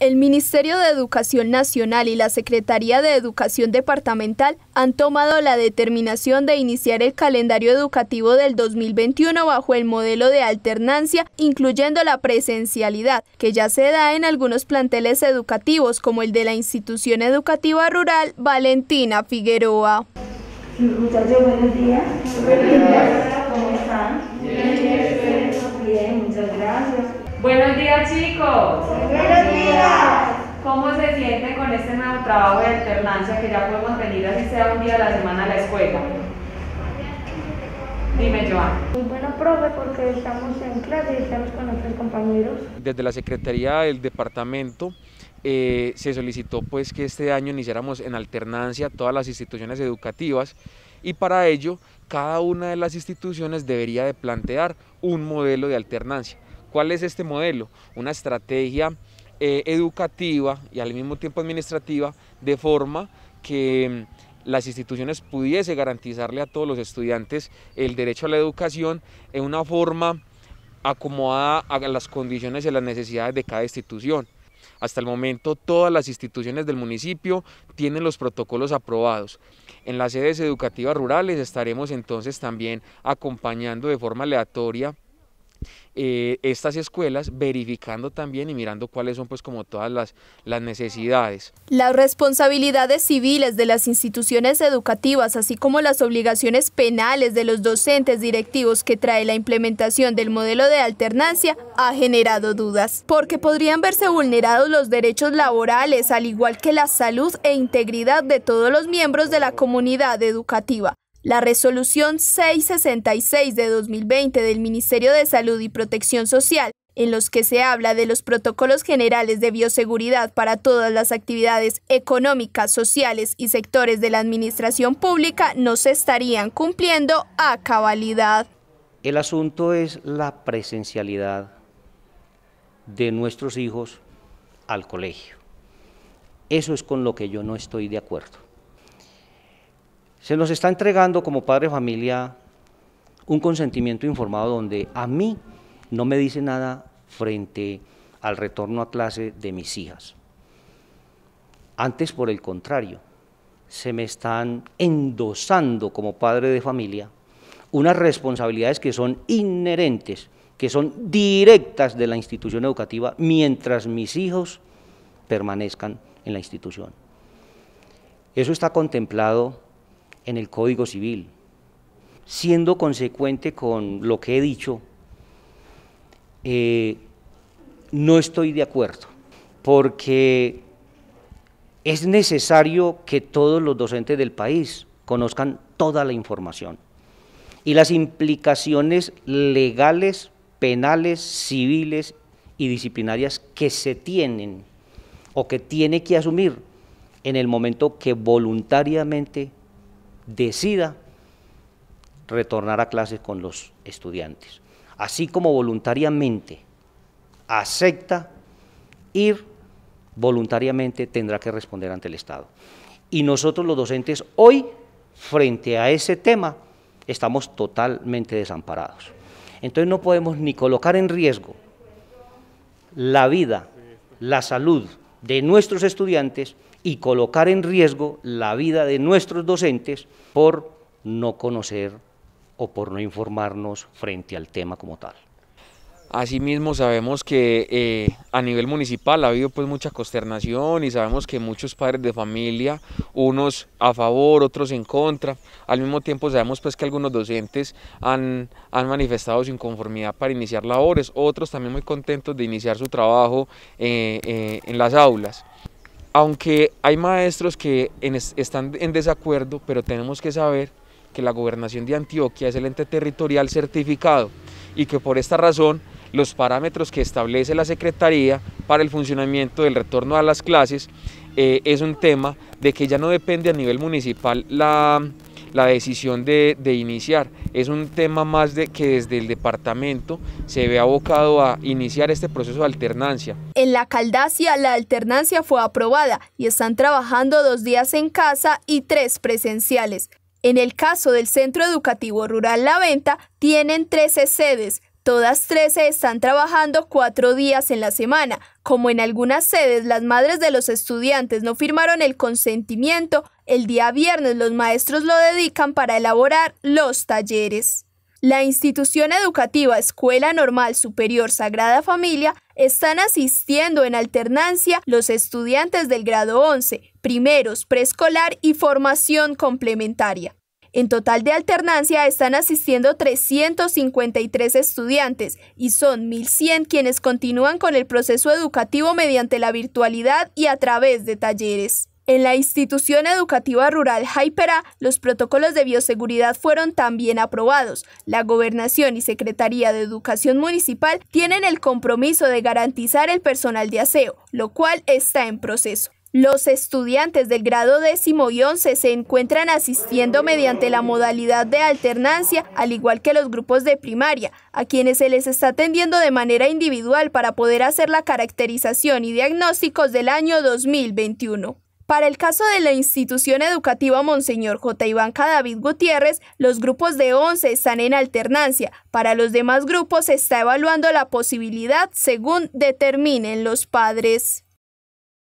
El Ministerio de Educación Nacional y la Secretaría de Educación Departamental han tomado la determinación de iniciar el calendario educativo del 2021 bajo el modelo de alternancia, incluyendo la presencialidad, que ya se da en algunos planteles educativos, como el de la Institución Educativa Rural Valentina Figueroa. ¿Cómo están? Bien, muchas gracias. Buenos días, chicos. Buenos días. ¿Cómo se siente con este nuevo trabajo de alternancia que ya podemos venir así sea un día a la semana a la escuela? Dime, Joan. Muy bueno, profe, porque estamos en clase y estamos con nuestros compañeros. Desde la Secretaría del Departamento eh, se solicitó pues que este año iniciáramos en alternancia todas las instituciones educativas y para ello cada una de las instituciones debería de plantear un modelo de alternancia. ¿Cuál es este modelo? Una estrategia eh, educativa y al mismo tiempo administrativa de forma que mm, las instituciones pudiese garantizarle a todos los estudiantes el derecho a la educación en una forma acomodada a las condiciones y las necesidades de cada institución. Hasta el momento todas las instituciones del municipio tienen los protocolos aprobados. En las sedes educativas rurales estaremos entonces también acompañando de forma aleatoria eh, estas escuelas, verificando también y mirando cuáles son pues como todas las, las necesidades. Las responsabilidades civiles de las instituciones educativas, así como las obligaciones penales de los docentes directivos que trae la implementación del modelo de alternancia, ha generado dudas, porque podrían verse vulnerados los derechos laborales, al igual que la salud e integridad de todos los miembros de la comunidad educativa. La resolución 666 de 2020 del Ministerio de Salud y Protección Social, en los que se habla de los protocolos generales de bioseguridad para todas las actividades económicas, sociales y sectores de la administración pública, no se estarían cumpliendo a cabalidad. El asunto es la presencialidad de nuestros hijos al colegio. Eso es con lo que yo no estoy de acuerdo. Se nos está entregando como padre de familia un consentimiento informado donde a mí no me dice nada frente al retorno a clase de mis hijas. Antes, por el contrario, se me están endosando como padre de familia unas responsabilidades que son inherentes, que son directas de la institución educativa mientras mis hijos permanezcan en la institución. Eso está contemplado en el Código Civil. Siendo consecuente con lo que he dicho, eh, no estoy de acuerdo, porque es necesario que todos los docentes del país conozcan toda la información y las implicaciones legales, penales, civiles y disciplinarias que se tienen o que tiene que asumir en el momento que voluntariamente decida retornar a clases con los estudiantes. Así como voluntariamente acepta ir, voluntariamente tendrá que responder ante el Estado. Y nosotros los docentes hoy, frente a ese tema, estamos totalmente desamparados. Entonces no podemos ni colocar en riesgo la vida, la salud, de nuestros estudiantes y colocar en riesgo la vida de nuestros docentes por no conocer o por no informarnos frente al tema como tal. Asimismo sabemos que eh, a nivel municipal ha habido pues mucha consternación y sabemos que muchos padres de familia, unos a favor, otros en contra. Al mismo tiempo sabemos pues que algunos docentes han, manifestado su inconformidad para iniciar labores, otros también muy contentos de iniciar su trabajo eh, eh, en las aulas aunque hay maestros que están en desacuerdo, pero tenemos que saber que la gobernación de Antioquia es el ente territorial certificado y que por esta razón los parámetros que establece la Secretaría para el funcionamiento del retorno a las clases, eh, es un tema de que ya no depende a nivel municipal la, decisión de, de, iniciar. Es un tema más de que desde el departamento se ve abocado a iniciar este proceso de alternancia. En la Caldacia la alternancia fue aprobada y están trabajando dos días en casa y tres presenciales. En el caso del Centro Educativo Rural La Venta, tienen 13 sedes, Todas 13 están trabajando cuatro días en la semana. Como en algunas sedes las madres de los estudiantes no firmaron el consentimiento, el día viernes los maestros lo dedican para elaborar los talleres. La institución educativa Escuela Normal Superior Sagrada Familia están asistiendo en alternancia los estudiantes del grado 11, primeros, preescolar y formación complementaria. En total de alternancia están asistiendo 353 estudiantes y son 1.100 quienes continúan con el proceso educativo mediante la virtualidad y a través de talleres. En la institución educativa rural Jaipera, los protocolos de bioseguridad fueron también aprobados. La Gobernación y Secretaría de Educación Municipal tienen el compromiso de garantizar el personal de aseo, lo cual está en proceso. Los estudiantes del grado décimo y once se encuentran asistiendo mediante la modalidad de alternancia, al igual que los grupos de primaria, a quienes se les está atendiendo de manera individual para poder hacer la caracterización y diagnósticos del año 2021. Para el caso de la institución educativa Monseñor J. Iván David Gutiérrez, los grupos de 11 están en alternancia. Para los demás grupos se está evaluando la posibilidad según determinen los padres.